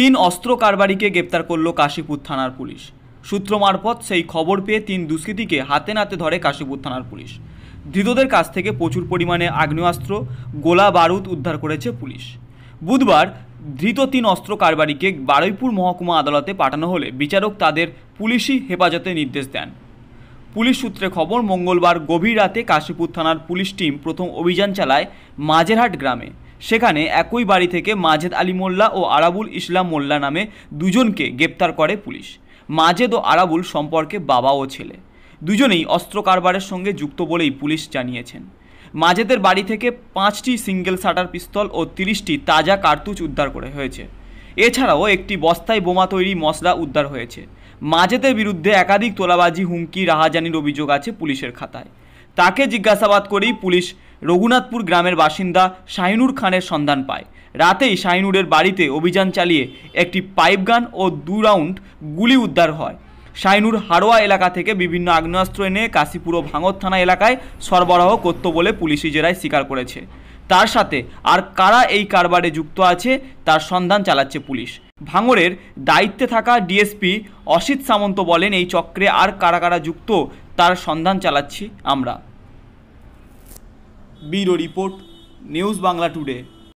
তিন অস্ত্র কারবারিকে গ্রেপ্তার করল কাশীপুর থানার পুলিশ সূত্র মারফত সেই খবর পেয়ে তিন দুষ্কৃতীকে হাতে নাতে ধরে কাশীপুর থানার পুলিশ ধৃতদের কাছ থেকে প্রচুর পরিমাণে আগ্নেয়াস্ত্র গোলা বারুদ উদ্ধার করেছে পুলিশ বুধবার ধৃত তিন অস্ত্র কারবারিকে বারুইপুর মহকুমা আদালতে পাঠানো হলে বিচারক তাদের পুলিশি হেফাজতে নির্দেশ দেন পুলিশ সূত্রে খবর মঙ্গলবার গভীর রাতে কাশীপুর থানার পুলিশ টিম প্রথম অভিযান চালায় মাঝেরহাট গ্রামে সেখানে একই বাড়ি থেকে মাজেদ আলী মোল্লা ও আরাবুল ইসলাম মোল্লা নামে দুজনকে গ্রেপ্তার করে পুলিশ মাজেদ ও আরাবুল সম্পর্কে বাবা ও ছেলে দুজনেই অস্ত্র কারবারের সঙ্গে যুক্ত বলেই পুলিশ জানিয়েছেন মাজেদের বাড়ি থেকে পাঁচটি সিঙ্গেল শাটার পিস্তল ও তিরিশটি তাজা কার্তুজ উদ্ধার করে হয়েছে এছাড়াও একটি বস্তায় বোমা তৈরি মশলা উদ্ধার হয়েছে মাজেদের বিরুদ্ধে একাধিক তোলাবাজি হুমকি রাহাজানির অভিযোগ আছে পুলিশের খাতায় তাকে জিজ্ঞাসাবাদ করেই পুলিশ রঘুনাথপুর গ্রামের বাসিন্দা শাহিনুর খানের সন্ধান পায় রাতেই শাহিনুরের বাড়িতে অভিযান চালিয়ে একটি পাইপগান ও দু রাউন্ড গুলি উদ্ধার হয় শাহিনুর হাড়োয়া এলাকা থেকে বিভিন্ন আগ্নেয়াস্ত্র এনে কাশীপুর ও ভাঙর থানা এলাকায় সরবরাহ করত বলে পুলিশি জেরায় স্বীকার করেছে তার সাথে আর কারা এই কারবারে যুক্ত আছে তার সন্ধান চালাচ্ছে পুলিশ ভাঙড়ের দায়িত্বে থাকা ডিএসপি অসিত সামন্ত বলেন এই চক্রে আর কারা কারা যুক্ত তার সন্ধান চালাচ্ছি আমরা বিরো রিপোর্ট নিউজ বাংলা টুডে